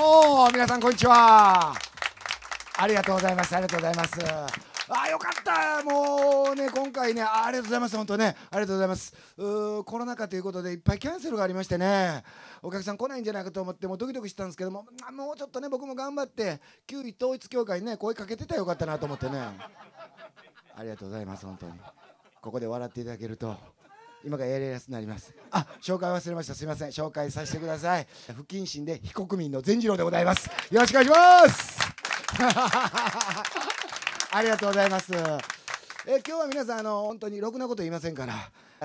もう皆さんこんにちはありがとうございますありがとうございますあよかったもうね今回ねありがとうございます本当ねありがとうございますうコロナ禍ということでいっぱいキャンセルがありましてねお客さん来ないんじゃないかと思ってもうドキドキしたんですけどももうちょっとね僕も頑張って旧統一教会にね声かけてたらよかったなと思ってねありがとうございます本当にここで笑っていただけると。今からやれるやつになりますあ紹介忘れましたすいません紹介させてください不謹慎で非国民の善次郎でございますよろしくお願いします ありがとうございますえ今日は皆さんあの本当にろくなこと言いませんから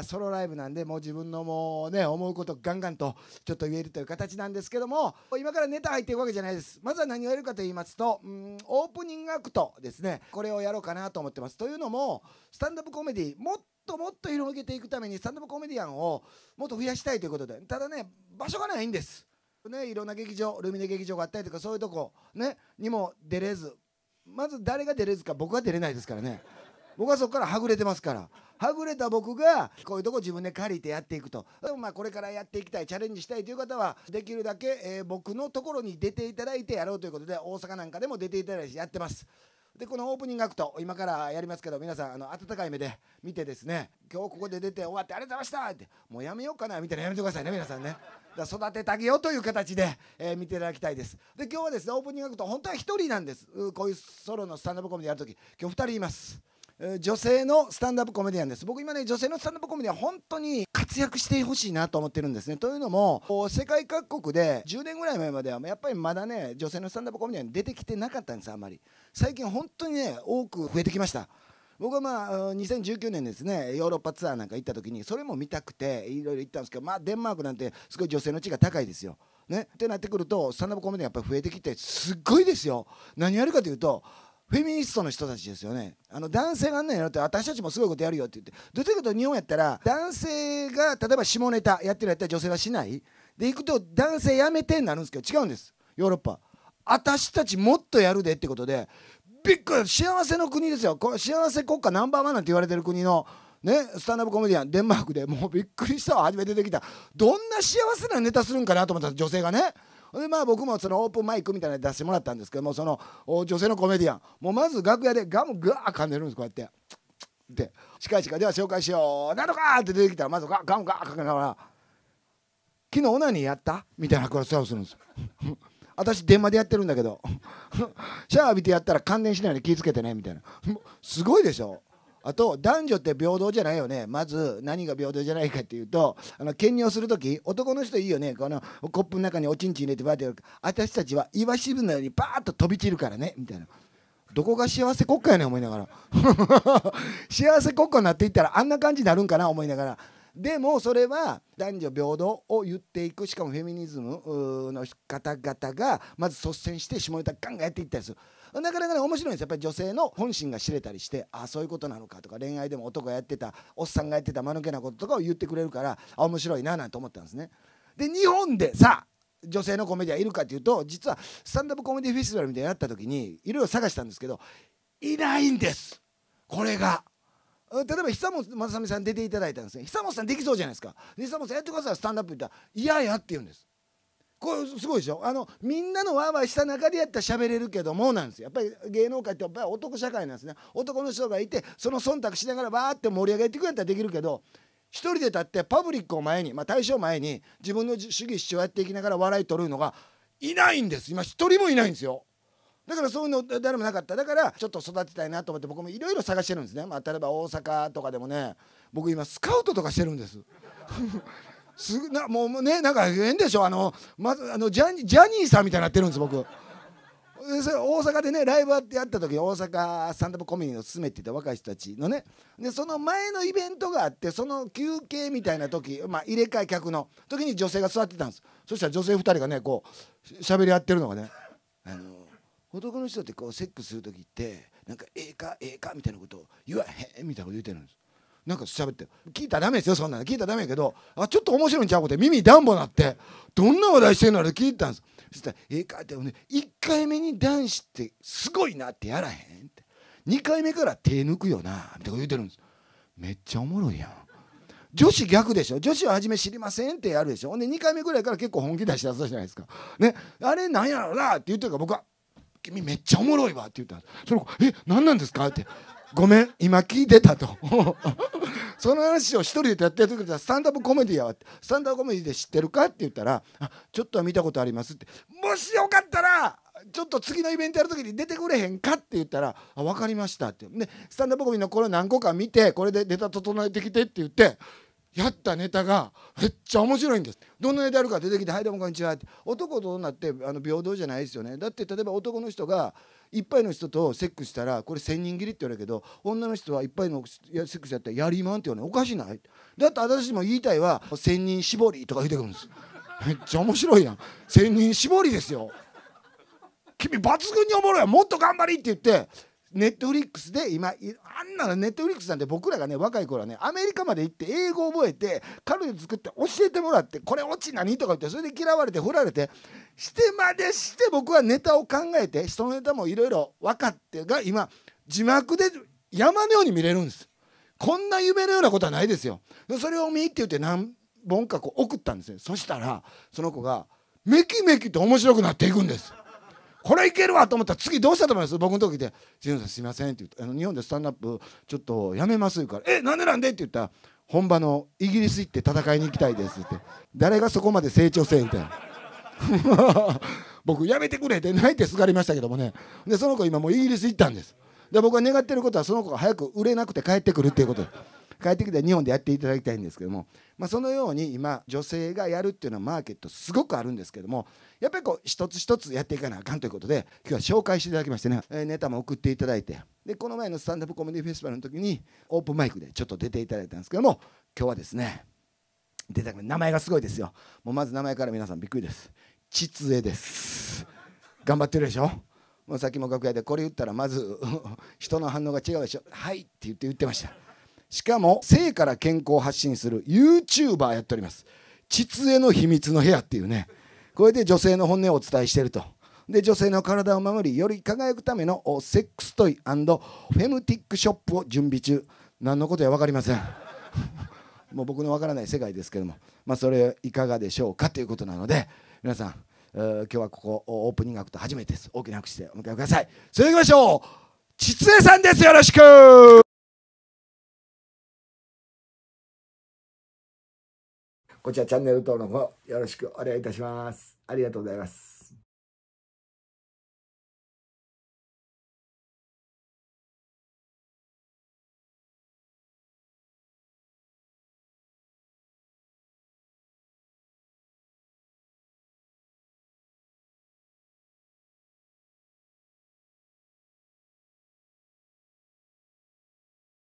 ソロライブなんでもう自分のもうね思うことガンガンとちょっと言えるという形なんですけども今からネタ入っていくわけじゃないですまずは何をやるかと言いますとうんオープニングアクトですねこれをやろうかなと思ってますというのもスタンドアップコメディもっともっと広げていくためにスタンアップコメディアンをもっと増やしたいということでただね場所がないんですね、いろんな劇場ルミネ劇場があったりとかそういうとこ、ね、にも出れずまず誰が出れずか僕は出れないですからね僕はそこからはぐれてますからはぐれた僕がこういうとこ自分で借りてやっていくとでもまあこれからやっていきたいチャレンジしたいという方はできるだけ、えー、僕のところに出ていただいてやろうということで大阪なんかでも出ていただいてやってます。でこのオープニングアクト今からやりますけど皆さんあの温かい目で見てですね今日ここで出て終わってありがとうございましたってもうやめようかなみたいなやめてくださいね皆さんね育ててあげようという形で、えー、見ていただきたいですで今日はですねオープニングアクト本当は1人なんですこういうソロのスタンダップコメディやるとき今日2人います女性のスタンダップコメディアンです僕今ね女性のスタンダップコメディアン本当に活躍してほしいなと思ってるんですねというのも世界各国で10年ぐらい前まではやっぱりまだね女性のスタンダップコメディアン出てきてなかったんですあんまり最近本当にね多く増えてきました僕はまあ2019年ですねヨーロッパツアーなんか行った時にそれも見たくていろいろ行ったんですけどまあデンマークなんてすごい女性の地が高いですよね、ってなってくるとスタンダップコメディアンやっぱり増えてきてすっごいですよ何やるかというとフェミニストの人たちですよねあの男性があんなんやろって私たちもすごいことやるよって言ってどちらかというと日本やったら男性が例えば下ネタやってるやったら女性はしないで行くと男性やめてになるんですけど違うんですヨーロッパ私たちもっとやるでってことでびっくり幸せの国ですよこ幸せ国家ナンバーワンなんて言われてる国のね、スタンダップコメディアンデンマークでもうびっくりした初めて出てきたどんな幸せなネタするんかなと思った女性がねでまあ僕もそのオープンマイクみたいなの出してもらったんですけどもその女性のコメディアンもうまず楽屋でガムガー噛んでるんですこうやって。で近司会では紹介しようなのかって出てきたらまずガガムガーかけながら「昨日オナニーやった?」みたいなスをするんですよ。私電話でやってるんだけど シャワー浴びてやったら感電しないように気ぃつけてねみたいなすごいでしょあと男女って平等じゃないよねまず何が平等じゃないかっていうとあの兼任する時男の人いいよねこのコップの中におちんちん入れてバーってやる私たちはイワシブのようにばーッと飛び散るからねみたいな。どこが幸せ国家やねん思いながら 幸せ国家になっていったらあんな感じになるんかな思いながらでもそれは男女平等を言っていくしかもフェミニズムの方々がまず率先して下ネタガンガンやっていったりする。なかなかね面白いんですやっぱり女性の本心が知れたりしてああそういうことなのかとか恋愛でも男がやってたおっさんがやってた間抜けなこととかを言ってくれるからあ面白いななんて思ったんですね。で日本でさ女性のコメディアいるかっていうと実はスタンダップコメディフェスティバルみたいになった時にいろいろ探したんですけどいないんですこれが。例えば久本雅美さん出ていただいたんですね久本さんできそうじゃないですか久本さんやってくださいスタンダップ言ったら「いやいや」って言うんですこれすごいでしょあのみんなのわーワーした中でやったら喋れるけどもなんですよやっぱり芸能界ってやっぱり男社会なんですね男の人がいてその忖度しながらわーって盛り上げてくれたらできるけど一人で立ってパブリックを前に、まあ、大将前に自分の主義主張やっていきながら笑い取るのがいないんです今一人もいないんですよだからそういうの誰もなかっただからちょっと育てたいなと思って僕もいろいろ探してるんですね、まあ、例えば大阪とかでもね僕今スカウトとかしてるんです すぐなもうねなんか変でしょあの,、ま、ずあのジャニジャニーさんみたいになってるんです僕。それ大阪でねライブやった時大阪サンダムコミュニティを勧めてた若い人たちのねでその前のイベントがあってその休憩みたいな時、まあ、入れ替え客の時に女性が座ってたんですそしたら女性2人がねこう喋り合ってるのがねあの男の人ってこうセックスする時ってなんかええかええかみたいなことを言わへんみたいなこと言うてるんですなんか喋って聞いたらダメですよそんなの聞いたらダメやけどあちょっと面白いんちゃうこと耳ダンボなってどんな話題してんのって聞いたんですそしたら「ええか」って、ね「1回目に男子ってすごいなってやらへん」って「2回目から手抜くよな」みたいなこと言うてるんですめっちゃおもろいやん女子逆でしょ女子は初め知りませんってやるでしょほんで2回目ぐらいから結構本気出し出すじゃないですかねあれなんやろうなって言ってるから僕は君めっちゃおもろいわ」って言ったそれえ何なんですか?」って「ごめん今聞いてた」と その話を一人でやってる時はスタンダップコメディやわってスタンダップコメディで知ってるか?」って言ったらあ「ちょっとは見たことあります」って「もしよかったら!」ちょっと次のイベントやる時に出てくれへんかって言ったら「あ分かりました」ってスタンダップコメディのこれ何個か見てこれでネタ整えてきてって言ってやったネタがめっちゃ面白いんですどんなネタあるか出てきて「はいどうもこんにちは」って男と女ってあの平等じゃないですよねだって例えば男の人がいっぱいの人とセックスしたらこれ千人切りって言われるけど女の人はいっぱいのセックスやったらやりまんって言うのおかしいないだって私も言いたいは千人絞りとか言ってくるんですめっちゃ面白いやん千人絞りですよ君抜群におもろいやもっと頑張りって言ってネットフリックスで今あんなのネットフリックスなんて僕らがね若い頃はねアメリカまで行って英語覚えて彼女作って教えてもらってこれオチ何とか言ってそれで嫌われて振られてしてまでして僕はネタを考えて人のネタもいろいろ分かってが今字幕で山のように見れるんですこんな夢のようなことはないですよそれを見って言って何本かこう送ったんですねそしたらその子がめきめきと面白くなっていくんですこれいけるわと思ったら次どうしたと思います僕の時で「ジュンさんすいません」って言ってあの「日本でスタンドアップちょっとやめます」言うから「えなんでなんで?」って言ったら「本場のイギリス行って戦いに行きたいです」って誰がそこまで成長せえみたいな。僕やめてくれって泣いてすがりましたけどもねでその子今もうイギリス行ったんですで僕が願ってることはその子が早く売れなくて帰ってくるっていうことです帰ってきたら日本でやっていただきたいんですけども、まあ、そのように今女性がやるっていうのはマーケットすごくあるんですけどもやっぱりこう一つ一つやっていかなあかんということで今日は紹介していただきましてね、えー、ネタも送っていただいてでこの前のスタンダップコメディフェスティバルの時にオープンマイクでちょっと出ていただいたんですけども今日はですね出た名前がすごいですよもうまず名前から皆さんびっくりです秩江です頑張ってるでしょもうさっきも楽屋でこれ言ったらまず 人の反応が違うでしょ「はい」って言って言ってましたしかも性から健康を発信する YouTuber やっております膣への秘密の部屋っていうねこれで女性の本音をお伝えしてるとで女性の体を守りより輝くためのセックストイフェムティックショップを準備中何のことや分かりません もう僕の分からない世界ですけども、まあ、それいかがでしょうかということなので皆さん、えー、今日はここオープニングアクト初めてです大きな拍手でお迎えくださいそれでは行きましょうちつえさんですよろしくこちらチャンネル登録をよろしくお願いいたします。ありがとうございます。